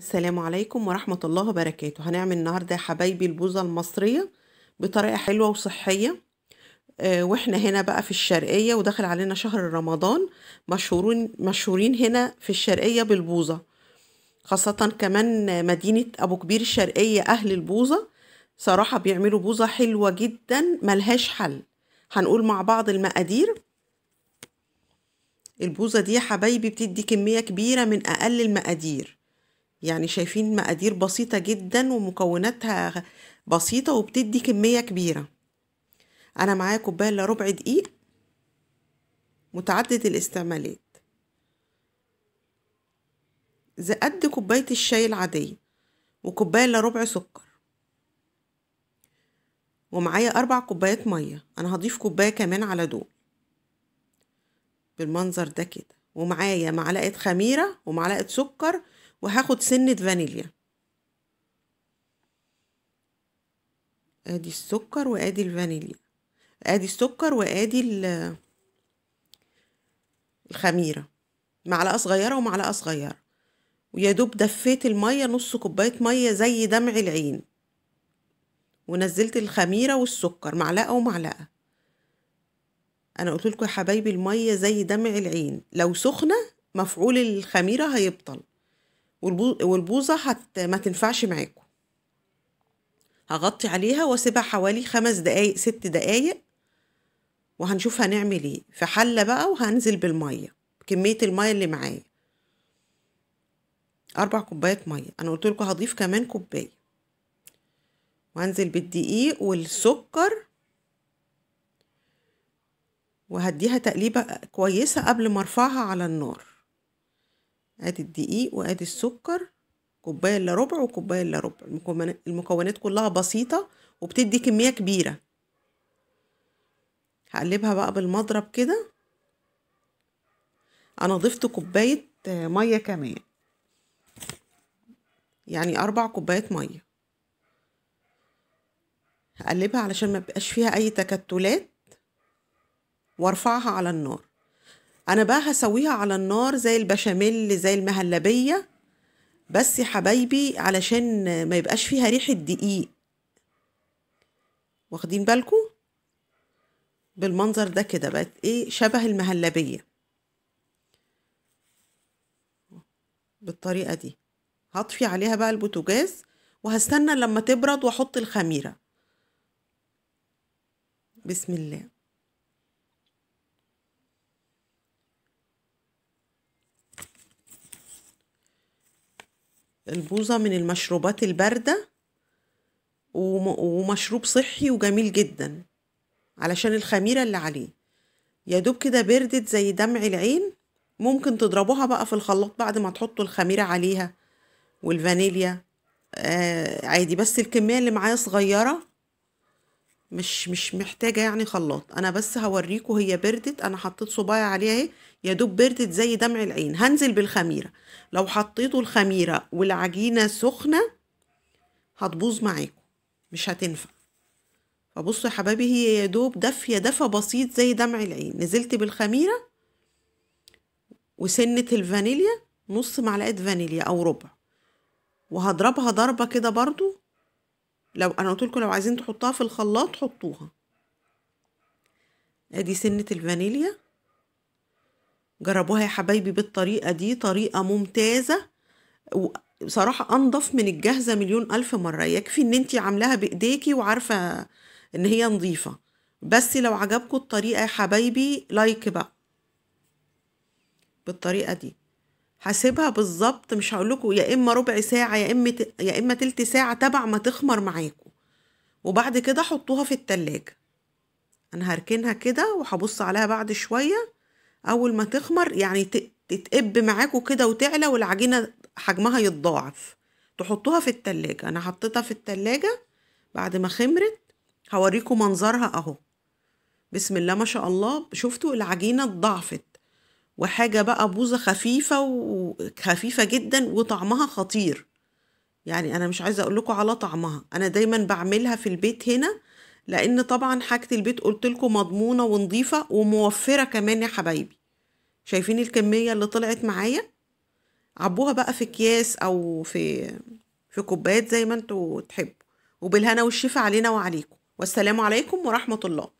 السلام عليكم ورحمة الله وبركاته هنعمل النهاردة حبايبي البوزة المصرية بطريقة حلوة وصحية آه، واحنا هنا بقى في الشرقية وداخل علينا شهر رمضان مشهورين, مشهورين هنا في الشرقية بالبوزة خاصة كمان مدينة أبو كبير الشرقية أهل البوزة صراحة بيعملوا بوزة حلوة جدا ملهاش حل هنقول مع بعض المقادير البوزة دي يا حبايبي بتدي كمية كبيرة من أقل المقادير يعني شايفين مقادير بسيطة جدا ومكوناتها بسيطة وبتدي كمية كبيرة أنا معايا كوباية إلا ربع دقيق متعدد الاستعمالات زي قد كوباية الشاي العادية وكوباية إلا ربع سكر ومعايا أربع كوبايات مية أنا هضيف كوباية كمان على دول بالمنظر ده كده ومعايا معلقة خميرة ومعلقة سكر وهاخد سنة فانيليا ادي السكر وادي الفانيليا ادي السكر وادي الخميرة معلقة صغيرة ومعلقة صغيرة ويا دوب دفيت المية نص كوباية مية زي دمع العين ونزلت الخميرة والسكر معلقة ومعلقة أنا قلت لكم يا حبايبي المية زي دمع العين لو سخنة مفعول الخميرة هيبطل والبوظة هت ما تنفعش معاكم هغطي عليها واسيبها حوالي خمس دقايق ست دقايق وهنشوف هنعمل ايه في حلة بقى وهنزل بالمية كمية المية اللي معايا أربع كوبايات مية أنا قلت لكم هضيف كمان كوباية وهنزل بالدقيق والسكر وهديها تقليبة كويسة قبل ما ارفعها على النار ادي الدقيق وادي السكر كوبايه الا ربع وكوبايه الا ربع المكونات كلها بسيطه وبتدي كميه كبيره هقلبها بقى بالمضرب كده انا ضفت كوبايه ميه كمان يعني اربع كوبايات ميه هقلبها علشان ما بقاش فيها اي تكتلات وارفعها على النار انا بقى هسويها على النار زي البشاميل زي المهلبيه بس يا حبايبي علشان ما يبقاش فيها ريحه دقيق واخدين بالكم بالمنظر ده كده بقت ايه شبه المهلبيه بالطريقه دي هطفي عليها بقى البوتاجاز وهستنى لما تبرد واحط الخميره بسم الله البوظة من المشروبات الباردة ومشروب صحي وجميل جدا علشان الخميرة اللي عليه يا دوب كده بردت زي دمع العين ممكن تضربوها بقى في الخلاط بعد ما تحطوا الخميرة عليها والفانيليا آه عادي بس الكمية اللي معايا صغيرة مش مش محتاجة يعني خلاط أنا بس هوريكوا هي بردت أنا حطيت صبايا عليها أهي يا دوب بردت زي دمع العين هنزل بالخميرة لو حطيتوا الخميرة والعجينة سخنة هتبوظ معاكم مش هتنفع فبصوا يا حبايبي هي يا دوب دافية دفى بسيط زي دمع العين نزلت بالخميرة وسنة الفانيليا نص معلقة فانيليا أو ربع وهضربها ضربة كده برضو لو انا قلت لكم لو عايزين تحطوها في الخلاط حطوها ادي سنه الفانيليا جربوها يا حبايبي بالطريقه دي طريقه ممتازه وصراحه انضف من الجاهزه مليون الف مره يكفي ان انتي عاملاها بايديكي وعارفه ان هي نظيفه بس لو عجبكم الطريقه يا حبايبي لايك بقى بالطريقه دي هسيبها بالظبط مش هقولكوا يا اما ربع ساعه يا اما يا اما تلت ساعه تبع ما تخمر معاكوا وبعد كده حطوها في التلاجة انا هركنها كده وهبص عليها بعد شويه اول ما تخمر يعني تتقب معاكوا كده وتعلى والعجينه حجمها يتضاعف تحطوها في التلاجة انا حطيتها في التلاجة بعد ما خمرت هوريكم منظرها اهو بسم الله ما شاء الله شفتوا العجينه اتضاعفت وحاجة بقى بوزة خفيفة وخفيفة جدا وطعمها خطير يعني أنا مش عايزة أقول لكم على طعمها أنا دايما بعملها في البيت هنا لأن طبعا حاجة البيت قلت لكم مضمونة ونظيفة وموفرة كمان يا حبايبي شايفين الكمية اللي طلعت معايا عبوها بقى في أكياس أو في في كوبايات زي ما انتوا تحبوا وبالهنا والشفاء علينا وعليكم والسلام عليكم ورحمة الله